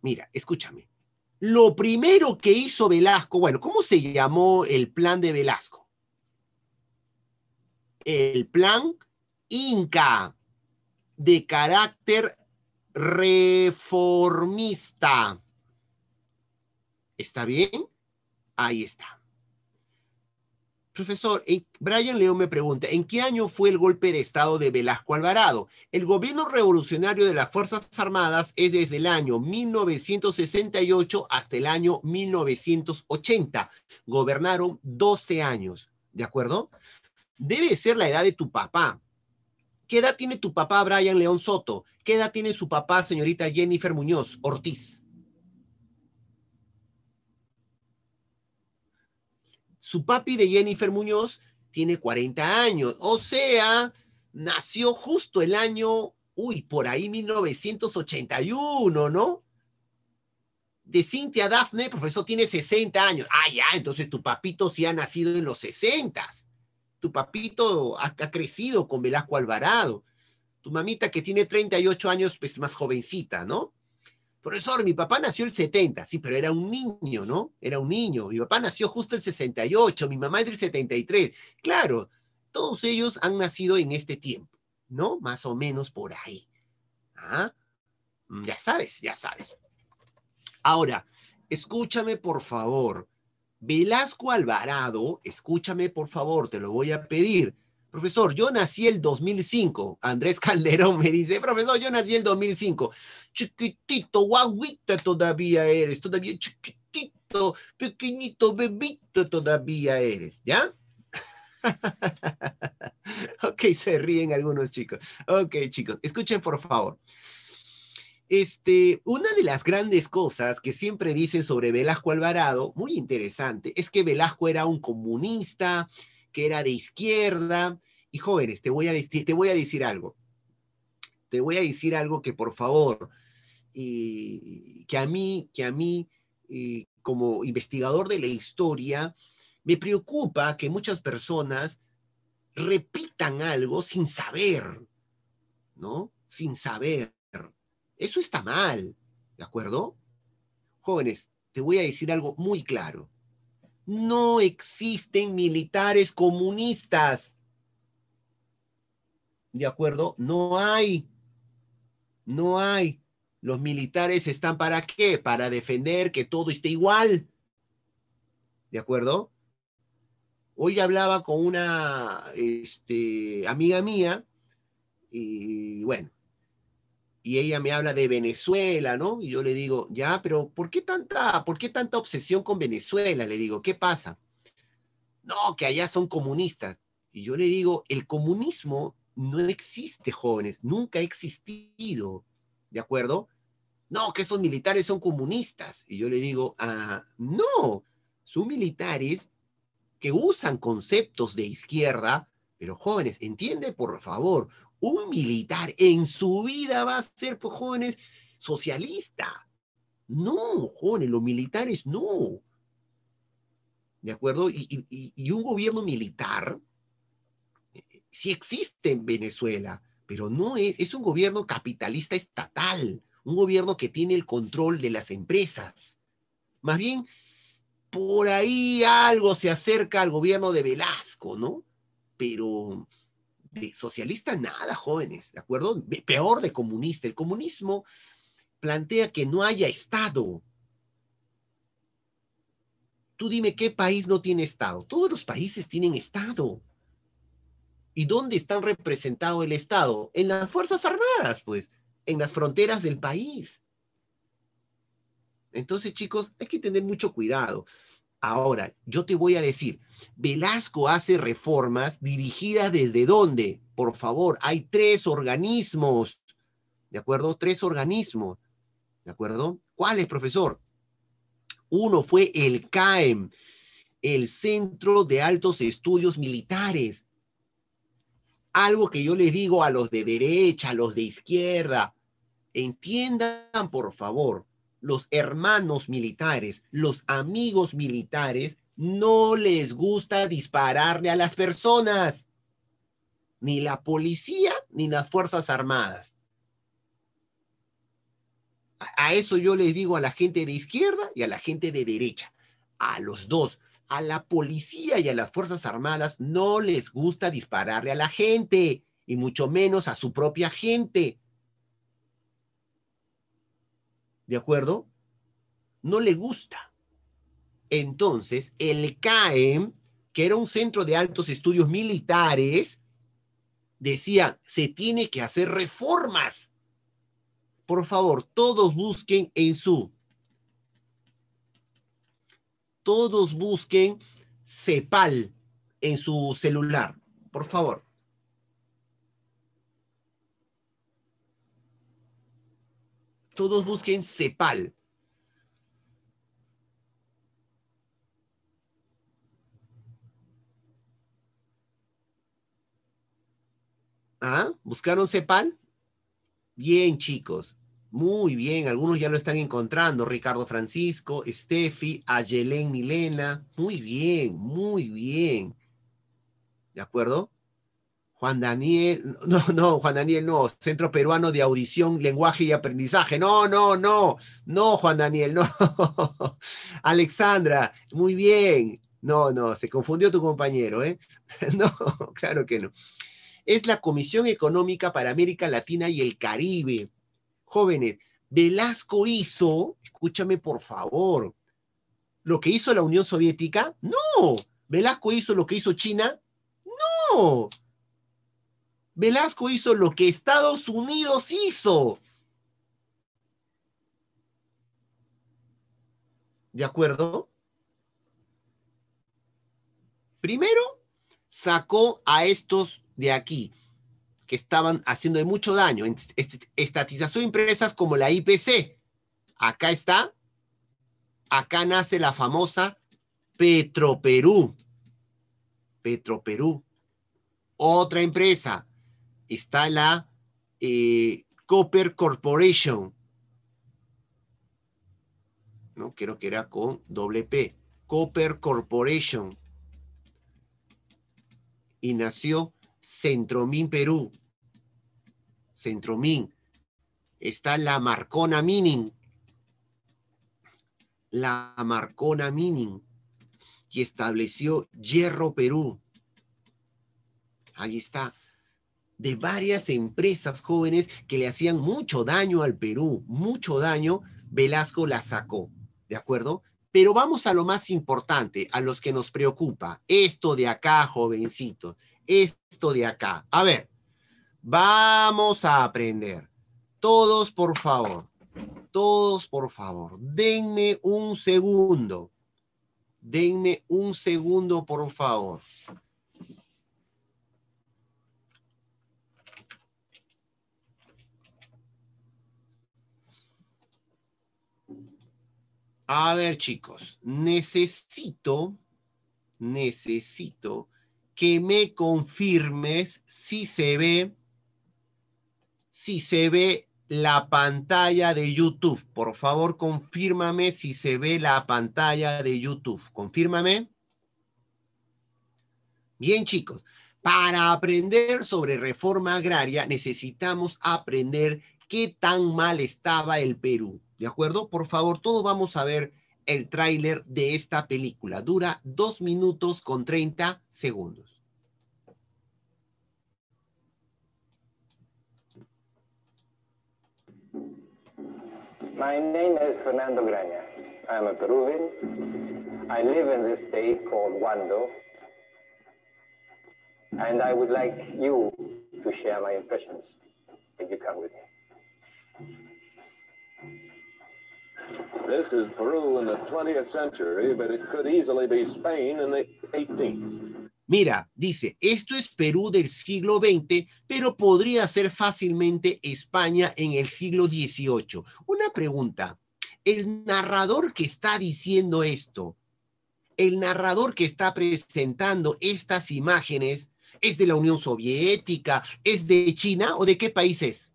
Speaker 1: Mira, escúchame lo primero que hizo Velasco, bueno, ¿cómo se llamó el plan de Velasco? El plan Inca de carácter reformista. ¿Está bien? Ahí está. Profesor, eh, Brian León me pregunta, ¿en qué año fue el golpe de Estado de Velasco Alvarado? El gobierno revolucionario de las Fuerzas Armadas es desde el año 1968 hasta el año 1980. Gobernaron 12 años, ¿de acuerdo? Debe ser la edad de tu papá. ¿Qué edad tiene tu papá, Brian León Soto? ¿Qué edad tiene su papá, señorita Jennifer Muñoz Ortiz? Su papi de Jennifer Muñoz tiene 40 años, o sea, nació justo el año, uy, por ahí 1981, ¿no? De Cintia Daphne, profesor, tiene 60 años. Ah, ya, entonces tu papito sí ha nacido en los 60. Tu papito ha, ha crecido con Velasco Alvarado. Tu mamita que tiene 38 años, pues más jovencita, ¿no? profesor, mi papá nació el 70, sí, pero era un niño, ¿no? Era un niño. Mi papá nació justo el 68, mi mamá es del 73. Claro, todos ellos han nacido en este tiempo, ¿no? Más o menos por ahí. ¿Ah? Mm, ya sabes, ya sabes. Ahora, escúchame por favor. Velasco Alvarado, escúchame por favor, te lo voy a pedir Profesor, yo nací el 2005. Andrés Calderón me dice, profesor, yo nací el 2005. Chiquitito, guaguita todavía eres, todavía chiquitito, pequeñito, bebito todavía eres, ¿ya? ok, se ríen algunos chicos. Ok, chicos, escuchen por favor. Este, una de las grandes cosas que siempre dicen sobre Velasco Alvarado, muy interesante, es que Velasco era un comunista, que era de izquierda. Y jóvenes, te voy a, te voy a decir algo. Te voy a decir algo que por favor, y que a mí, que a mí, como investigador de la historia, me preocupa que muchas personas repitan algo sin saber, ¿no? Sin saber. Eso está mal, ¿de acuerdo? Jóvenes, te voy a decir algo muy claro no existen militares comunistas. ¿De acuerdo? No hay. No hay. Los militares están para qué? Para defender que todo esté igual. ¿De acuerdo? Hoy hablaba con una este, amiga mía y bueno, y ella me habla de Venezuela, ¿no? Y yo le digo, ya, pero ¿por qué tanta, por qué tanta obsesión con Venezuela? Le digo, ¿qué pasa? No, que allá son comunistas. Y yo le digo, el comunismo no existe, jóvenes, nunca ha existido, ¿de acuerdo? No, que esos militares son comunistas. Y yo le digo, ah, no, son militares que usan conceptos de izquierda, pero jóvenes, entiende por favor, un militar en su vida va a ser, pues jóvenes, socialista. No, jóvenes, los militares no. ¿De acuerdo? Y, y un gobierno militar eh, sí existe en Venezuela, pero no es, es un gobierno capitalista estatal, un gobierno que tiene el control de las empresas. Más bien, por ahí algo se acerca al gobierno de Velasco, ¿no? Pero socialista nada, jóvenes, ¿de acuerdo? Peor de comunista. El comunismo plantea que no haya Estado. Tú dime qué país no tiene Estado. Todos los países tienen Estado. ¿Y dónde están representado el Estado? En las Fuerzas Armadas, pues, en las fronteras del país. Entonces, chicos, hay que tener mucho cuidado. Ahora, yo te voy a decir, Velasco hace reformas dirigidas desde dónde? Por favor, hay tres organismos, ¿de acuerdo? Tres organismos, ¿de acuerdo? ¿Cuáles, profesor? Uno fue el CAEM, el Centro de Altos Estudios Militares. Algo que yo les digo a los de derecha, a los de izquierda, entiendan, por favor, los hermanos militares, los amigos militares, no les gusta dispararle a las personas, ni la policía ni las Fuerzas Armadas. A eso yo les digo a la gente de izquierda y a la gente de derecha, a los dos, a la policía y a las Fuerzas Armadas no les gusta dispararle a la gente, y mucho menos a su propia gente. ¿de acuerdo? No le gusta. Entonces, el CAEM, que era un centro de altos estudios militares, decía, se tiene que hacer reformas. Por favor, todos busquen en su, todos busquen CEPAL en su celular, por favor. todos busquen CEPAL. ¿Ah? ¿Buscaron CEPAL? Bien, chicos. Muy bien, algunos ya lo están encontrando. Ricardo Francisco, Steffi, Ayelén Milena. Muy bien, muy bien. ¿De acuerdo? Juan Daniel, no, no, Juan Daniel, no, Centro Peruano de Audición, Lenguaje y Aprendizaje. No, no, no, no, Juan Daniel, no. Alexandra, muy bien. No, no, se confundió tu compañero, ¿eh? No, claro que no. Es la Comisión Económica para América Latina y el Caribe. Jóvenes, Velasco hizo, escúchame por favor, lo que hizo la Unión Soviética, no. Velasco hizo lo que hizo China, no. Velasco hizo lo que Estados Unidos hizo. ¿De acuerdo? Primero, sacó a estos de aquí, que estaban haciendo mucho daño. Estatizó empresas como la IPC. Acá está. Acá nace la famosa Petroperú. Petroperú. Otra empresa está la eh, Copper Corporation, ¿no? Creo que era con doble P, Copper Corporation, y nació Centromín Perú. Centromín. Está la Marcona Mining. La Marcona Mining, que estableció Hierro Perú. Ahí está de varias empresas jóvenes que le hacían mucho daño al Perú, mucho daño, Velasco la sacó, ¿de acuerdo? Pero vamos a lo más importante, a los que nos preocupa, esto de acá, jovencito, esto de acá. A ver, vamos a aprender. Todos, por favor, todos, por favor, denme un segundo. Denme un segundo, por favor. A ver, chicos, necesito, necesito que me confirmes si se ve, si se ve la pantalla de YouTube. Por favor, confírmame si se ve la pantalla de YouTube. Confírmame. Bien, chicos. Para aprender sobre reforma agraria necesitamos aprender qué tan mal estaba el Perú. ¿de acuerdo? Por favor, todos vamos a ver el tráiler de esta película. Dura dos minutos con 30 segundos. My name is Fernando Graña. I'm a Peruvian. I live in this state called Wando. And I would like you to share my impressions if you come with me. Mira, dice, esto es Perú del siglo XX, pero podría ser fácilmente España en el siglo XVIII. Una pregunta, el narrador que está diciendo esto, el narrador que está presentando estas imágenes, ¿es de la Unión Soviética? ¿Es de China o de qué países?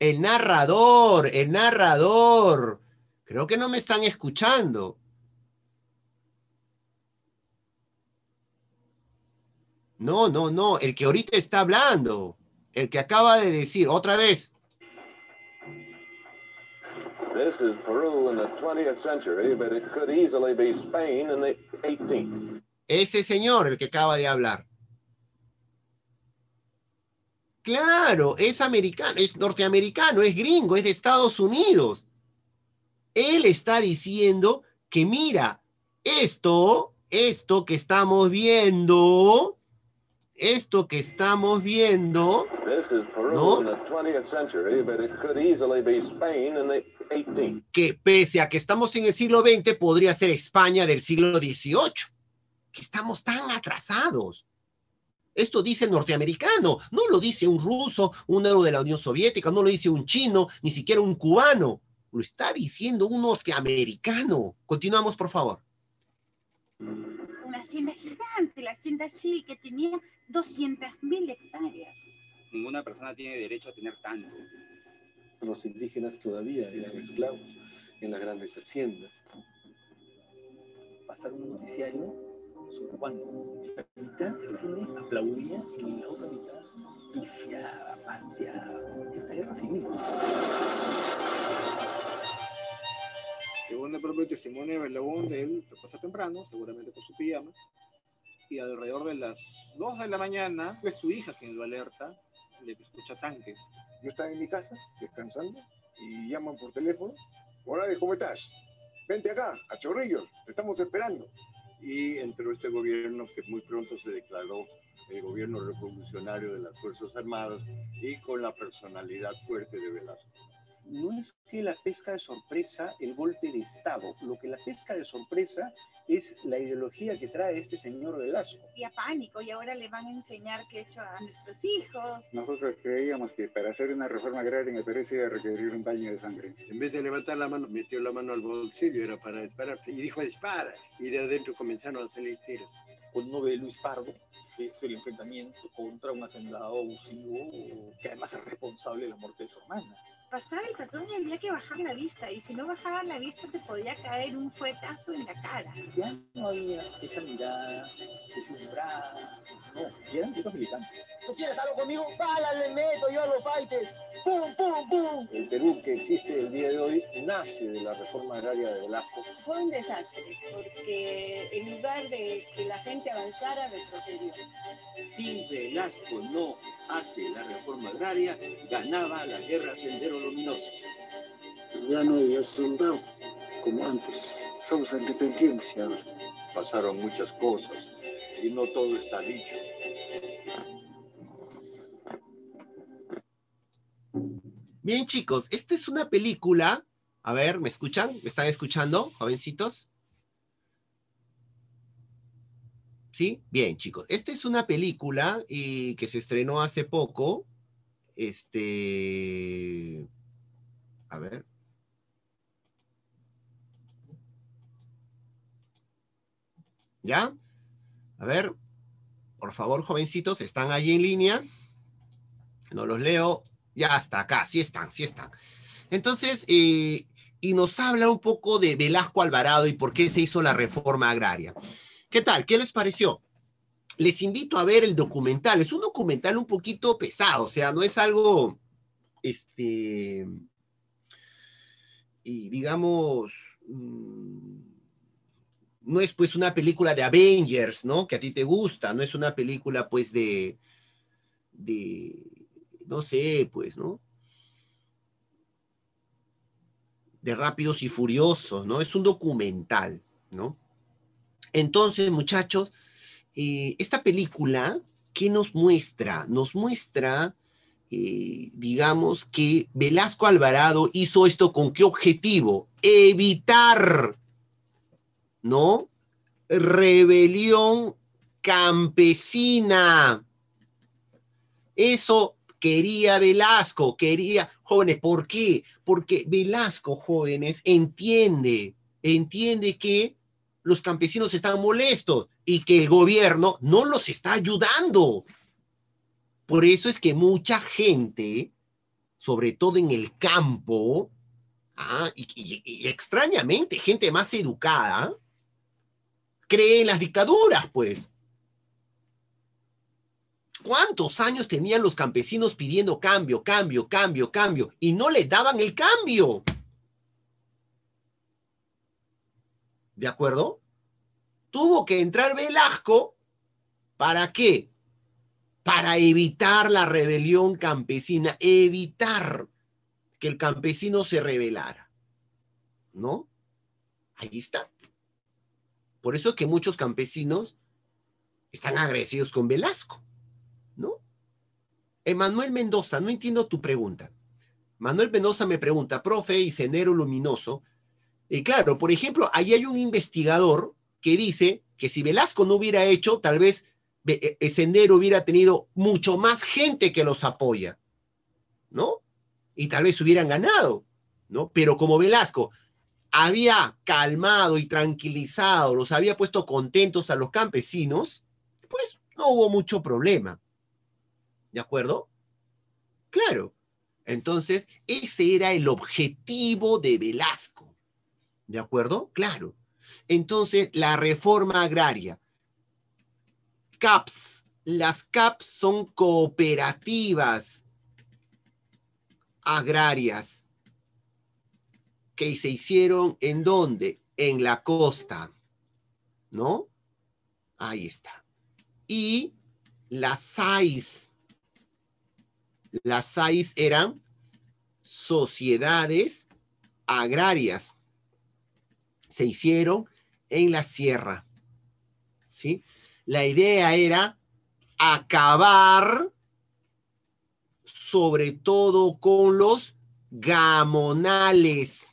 Speaker 1: El narrador, el narrador. Creo que no me están escuchando. No, no, no, el que ahorita está hablando, el que acaba de decir otra vez. Ese señor, el que acaba de hablar. Claro, es americano, es norteamericano, es gringo, es de Estados Unidos. Él está diciendo que mira, esto, esto que estamos viendo, esto que estamos viendo, que pese a que estamos en el siglo XX, podría ser España del siglo XVIII, que estamos tan atrasados. Esto dice el norteamericano, no lo dice un ruso, un héroe de la Unión Soviética, no lo dice un chino, ni siquiera un cubano. Lo está diciendo un norteamericano. Continuamos, por favor. Una hacienda gigante, la hacienda Sil, que tenía 200.000 hectáreas. Ninguna persona tiene derecho a tener tanto. Los indígenas todavía eran esclavos en las grandes haciendas. Pasar un noticiario cuando la mitad del cine aplaudía y la otra mitad pifiaba, pateaba. Esta guerra civil. Según el propio testimonio de Belabón, él se pasa temprano, seguramente con su pijama, y alrededor de las 2 de la mañana es pues, su hija quien lo alerta, le escucha tanques. Yo estaba en mi casa, descansando, y llaman por teléfono, hola de cómo vente acá, a Chorrillos, te estamos esperando y entró este gobierno que muy pronto se declaró el gobierno revolucionario de las Fuerzas Armadas y con la personalidad fuerte de Velasco. No es que la pesca de sorpresa, el golpe de Estado, lo que la pesca de sorpresa es la ideología que trae este señor Velasco. Y a pánico, y ahora le van a enseñar qué hecho a nuestros hijos. Nosotros creíamos que para hacer una reforma agraria en el iba a requerir un baño de sangre. En vez de levantar la mano, metió la mano al bolsillo, era para disparar, y dijo dispara, y de adentro comenzaron a salir tiros. Con no Luis Pardo, que es el enfrentamiento contra un hacendado abusivo que además es responsable de la muerte de su hermana pasaba el patrón y había que bajar la vista, y si no bajaban la vista te podía caer un fuetazo en la cara. Ya no había esa mirada deslumbrada, no, eran militantes. ¿Tú quieres algo conmigo? le meto yo a los ¡Pum, pum, pum! El Perú que existe el día de hoy nace de la reforma agraria de Velasco. Fue un desastre, porque en lugar de que la gente avanzara, retrocedió. Sin Velasco no hace la reforma agraria, ganaba la guerra Sendero Luminoso. Ya no había soldado como antes. Somos independientes ahora. Pasaron muchas cosas y no todo está dicho. Bien, chicos, esta es una película. A ver, ¿me escuchan? ¿Me están escuchando, jovencitos? Bien, chicos. Esta es una película eh, que se estrenó hace poco. Este. A ver. ¿Ya? A ver. Por favor, jovencitos, ¿están allí en línea? No los leo. Ya hasta acá, sí están, sí están. Entonces, eh, y nos habla un poco de Velasco Alvarado y por qué se hizo la reforma agraria. ¿Qué tal? ¿Qué les pareció? Les invito a ver el documental. Es un documental un poquito pesado, o sea, no es algo, este, y digamos, mm, no es pues una película de Avengers, ¿no? Que a ti te gusta, no es una película pues de, de, no sé, pues, ¿no? De rápidos y furiosos, ¿no? Es un documental, ¿no? Entonces, muchachos, eh, esta película, ¿qué nos muestra? Nos muestra, eh, digamos, que Velasco Alvarado hizo esto con qué objetivo? Evitar, ¿no? Rebelión campesina. Eso quería Velasco, quería, jóvenes, ¿por qué? Porque Velasco, jóvenes, entiende, entiende que los campesinos están molestos y que el gobierno no los está ayudando. Por eso es que mucha gente, sobre todo en el campo, ah, y, extrañamente gente más educada, cree en las dictaduras, pues. ¿Cuántos años tenían los campesinos pidiendo cambio, cambio, cambio, cambio? Y no le daban el cambio. ¿De acuerdo? Tuvo que entrar Velasco. ¿Para qué? Para evitar la rebelión campesina, evitar que el campesino se rebelara. ¿No? Ahí está. Por eso que muchos campesinos están agresivos con Velasco, ¿no? Emanuel Mendoza, no entiendo tu pregunta. Manuel Mendoza me pregunta, profe y cenero luminoso, y claro, por ejemplo, ahí hay un investigador que dice que si Velasco no hubiera hecho, tal vez e, e, Sendero hubiera tenido mucho más gente que los apoya, ¿no? Y tal vez hubieran ganado, ¿no? Pero como Velasco había calmado y tranquilizado, los había puesto contentos a los campesinos, pues no hubo mucho problema. ¿De acuerdo? Claro. Entonces, ese era el objetivo de Velasco ¿De acuerdo? Claro. Entonces, la reforma agraria. CAPS. Las CAPS son cooperativas agrarias que se hicieron en dónde? En la costa. ¿No? Ahí está. Y las SAIS. Las SAIS eran sociedades agrarias se hicieron en la sierra. ¿sí? La idea era acabar sobre todo con los gamonales.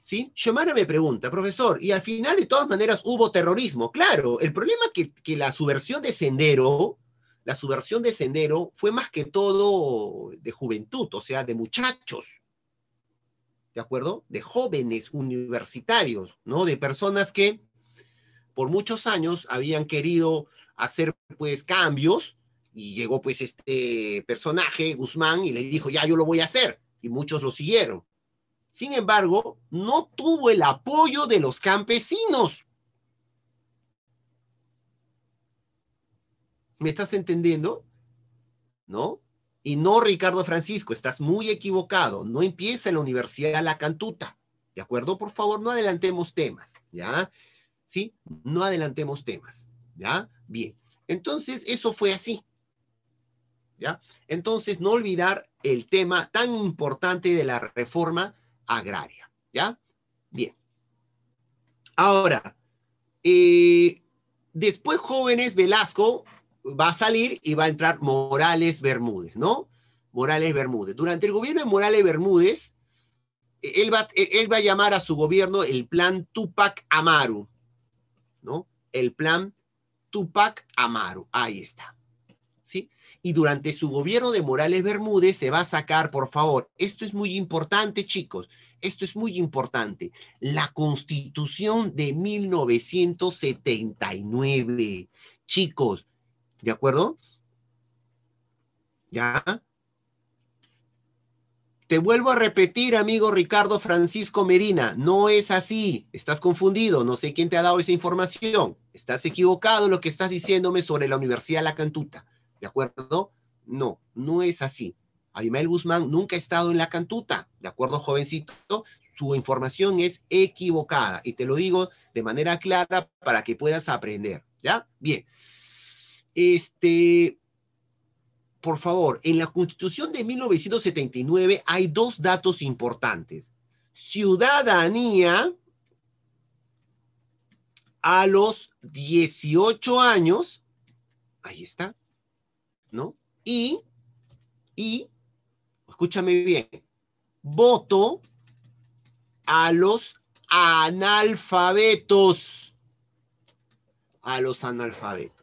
Speaker 1: ¿Sí? me pregunta, profesor, y al final de todas maneras hubo terrorismo. Claro, el problema es que, que la subversión de Sendero, la subversión de Sendero fue más que todo de juventud, o sea, de muchachos. ¿de acuerdo? De jóvenes universitarios, ¿no? De personas que por muchos años habían querido hacer pues cambios y llegó pues este personaje, Guzmán, y le dijo, ya yo lo voy a hacer, y muchos lo siguieron. Sin embargo, no tuvo el apoyo de los campesinos. ¿Me estás entendiendo? ¿No? Y no, Ricardo Francisco, estás muy equivocado. No empieza en la Universidad La Cantuta. ¿De acuerdo? Por favor, no adelantemos temas, ¿ya? ¿Sí? No adelantemos temas, ¿ya? Bien. Entonces, eso fue así. ¿Ya? Entonces, no olvidar el tema tan importante de la reforma agraria, ¿ya? Bien. Ahora, eh, después, jóvenes, Velasco va a salir y va a entrar Morales Bermúdez, ¿no? Morales Bermúdez. Durante el gobierno de Morales Bermúdez, e-, él va, e-, él va a llamar a su gobierno el plan Tupac Amaru, ¿no? El plan Tupac Amaru, ahí está. ¿Sí? Y durante su gobierno de Morales Bermúdez se va a sacar, por favor, esto es muy importante, chicos, esto es muy importante, la constitución de 1979. Chicos, ¿De acuerdo? ¿Ya? Te vuelvo a repetir, amigo Ricardo Francisco Medina, no es así, estás confundido, no sé quién te ha dado esa información, estás equivocado lo que estás diciéndome sobre la Universidad La Cantuta, ¿de acuerdo? No, no es así. Abimael Guzmán nunca ha estado en La Cantuta, ¿de acuerdo, jovencito? Su información es equivocada y te lo digo de manera clara para que puedas aprender, ¿ya? Bien. Este, por favor, en la Constitución de 1979 hay dos datos importantes. Ciudadanía a los 18 años, ahí está, ¿no? Y, y, escúchame bien, voto a los analfabetos, a los analfabetos.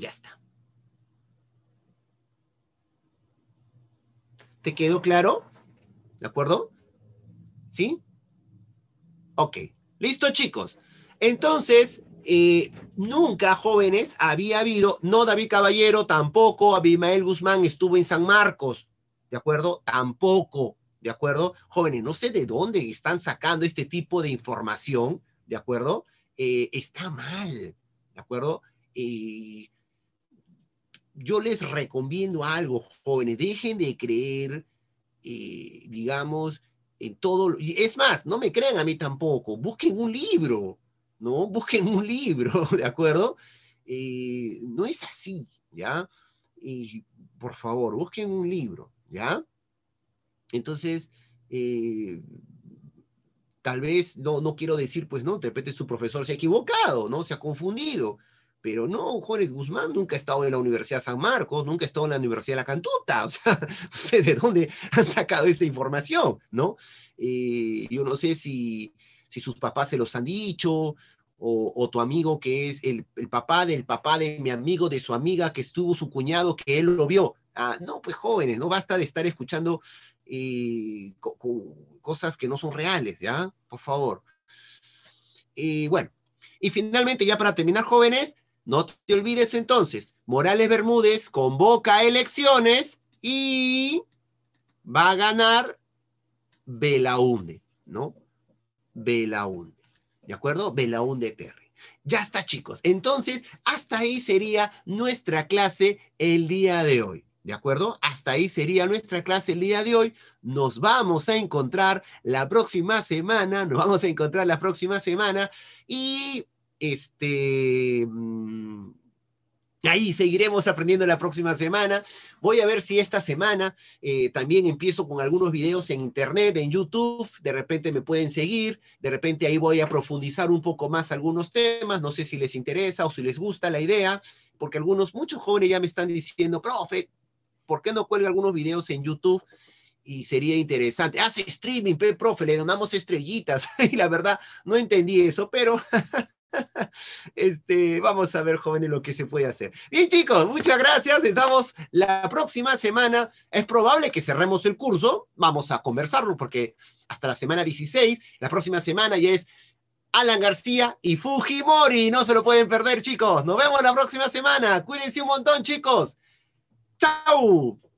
Speaker 1: Ya está. ¿Te quedó claro? ¿De acuerdo? ¿Sí? Ok. Listo, chicos. Entonces, eh, nunca, jóvenes, había habido, no David Caballero tampoco, Abimael Guzmán estuvo en San Marcos, ¿de acuerdo? Tampoco, ¿de acuerdo? Jóvenes, no sé de dónde están sacando este tipo de información, ¿de acuerdo? Eh, está mal, ¿de acuerdo? Y... Eh, yo les recomiendo algo, jóvenes, dejen de creer, eh, digamos, en todo. Es más, no me crean a mí tampoco, busquen un libro, ¿no? Busquen un libro, ¿de acuerdo? Eh, no es así, ¿ya? Y por favor, busquen un libro, ¿ya? Entonces, eh, tal vez, no, no quiero decir, pues no, de repente su profesor se ha equivocado, ¿no? Se ha confundido. Pero no, Jorge Guzmán nunca ha estado en la Universidad San Marcos, nunca ha estado en la Universidad de la Cantuta. O sea, no sé de dónde han sacado esa información, ¿no? Eh, yo no sé si, si sus papás se los han dicho, o, tu amigo que es el, papá del papá de mi amigo, de su amiga que estuvo su cuñado, que él lo vio. Ah, no, pues jóvenes, no basta de estar escuchando eh, cosas que no son reales, ¿ya? Por favor. Y eh, bueno, y finalmente, ya para terminar, jóvenes, no te olvides entonces, Morales Bermúdez convoca elecciones y va a ganar Belaunde, ¿no? Belaunde, ¿de acuerdo? Belaunde Perry. Ya está, chicos. Entonces, hasta ahí sería nuestra clase el día de hoy. ¿De acuerdo? Hasta ahí sería nuestra clase el día de hoy. Nos vamos a encontrar la próxima semana, nos vamos a encontrar la próxima semana y este. Mm, ahí seguiremos aprendiendo la próxima semana. Voy a ver si esta semana eh, también empiezo con algunos videos en internet, en YouTube. De repente me pueden seguir. De repente ahí voy a profundizar un poco más algunos temas. No sé si les interesa o si les gusta la idea, porque algunos, muchos jóvenes ya me están diciendo, profe, ¿por qué no cuelgo algunos videos en YouTube? y sería interesante. Hace streaming, profe, le donamos estrellitas. y la verdad, no entendí eso, pero Este, vamos a ver, jóvenes, lo que se puede hacer. Bien, chicos, muchas gracias. Estamos la próxima semana. Es probable que cerremos el curso. Vamos a conversarlo porque hasta la semana 16, la próxima semana ya es Alan García y Fujimori. No se lo pueden perder, chicos. Nos vemos la próxima semana. Cuídense un montón, chicos. Chau.